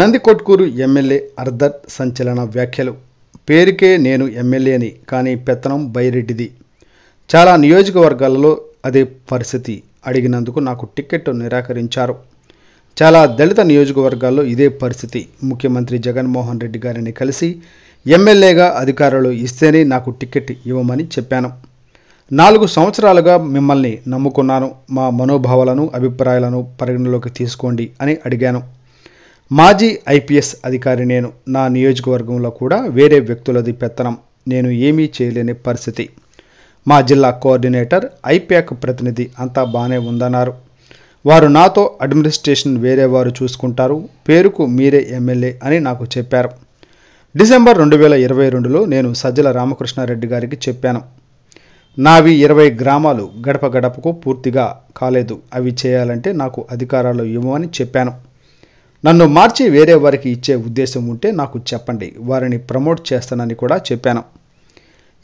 Nandikotkur MLA అర్ధర్ సంచలన వ్యాఖ్యలు పేరుకే నేను ఎమ్మెల్యేని కానీ పెత్తనం బైరెడ్డిది చాలా నియోజకవర్గాలలో అదే పరిస్థితి అడిగినందుకు నాకు టిక్కెట్ నిరాకరించారు చాలా దళిత నియోజకవర్గాల్లో ఇదే పరిస్థితి ముఖ్యమంత్రి జగన్మోహన్ రెడ్డి గారిని కలిసి ఎమ్మెల్యేగా అధికారులు ఇస్తేనే నాకు టిక్కెట్ ఇవ్వమని చెప్పాను నాలుగు సంవత్సరాలుగా మిమ్మల్ని నమ్ముకున్నాను మా మనోభావాలను అభిప్రాయాలను పరిగణలోకి తీసుకోండి అని అడిగాను మాజీ ఐపీఎస్ అధికారి నేను నా నియోజకవర్గంలో కూడా వేరే వ్యక్తులది పెత్తనం నేను ఏమీ చేయలేని పరిస్థితి మా జిల్లా కోఆర్డినేటర్ ఐప్యాక్ ప్రతినిధి అంతా బాగానే ఉందన్నారు వారు నాతో అడ్మినిస్ట్రేషన్ వేరే వారు చూసుకుంటారు పేరుకు మీరే ఎమ్మెల్యే అని నాకు చెప్పారు డిసెంబర్ రెండు వేల ఇరవై రెండులో నేను సజ్జల రామకృష్ణారెడ్డి గారికి చెప్పాను నావి ఇరవై గ్రామాలు గడప గడపకు పూర్తిగా కాలేదు అవి చేయాలంటే నాకు అధికారాలు ఇవ్వమని చెప్పాను నన్ను మార్చి వేరే వారికి ఇచ్చే ఉద్దేశం ఉంటే నాకు చెప్పండి వారిని ప్రమోట్ చేస్తానని కూడా చెప్పాను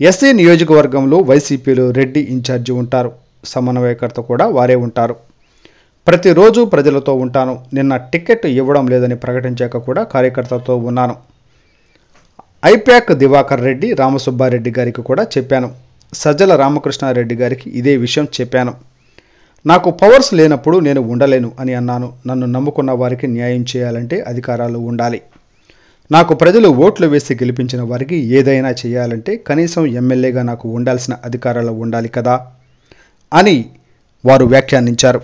ఎస్సీ నియోజకవర్గంలో వైసీపీలో రెడ్డి ఇన్ఛార్జి ఉంటారు సమన్వయకర్త కూడా వారే ఉంటారు ప్రతిరోజు ప్రజలతో ఉంటాను నిన్న టికెట్ ఇవ్వడం లేదని ప్రకటించాక కూడా కార్యకర్తతో ఉన్నాను ఐప్యాక్ దివాకర్ రెడ్డి రామసుబ్బారెడ్డి గారికి కూడా చెప్పాను సజ్జల రామకృష్ణారెడ్డి గారికి ఇదే విషయం చెప్పాను నాకు పవర్స్ లేనప్పుడు నేను ఉండలేను అని అన్నాను నన్ను నమ్ముకున్న వారికి న్యాయం చేయాలంటే అధికారాలు ఉండాలి నాకు ప్రజలు ఓట్లు వేసి గెలిపించిన వారికి ఏదైనా చేయాలంటే కనీసం ఎమ్మెల్యేగా నాకు ఉండాల్సిన అధికారాలు ఉండాలి కదా అని వారు వ్యాఖ్యానించారు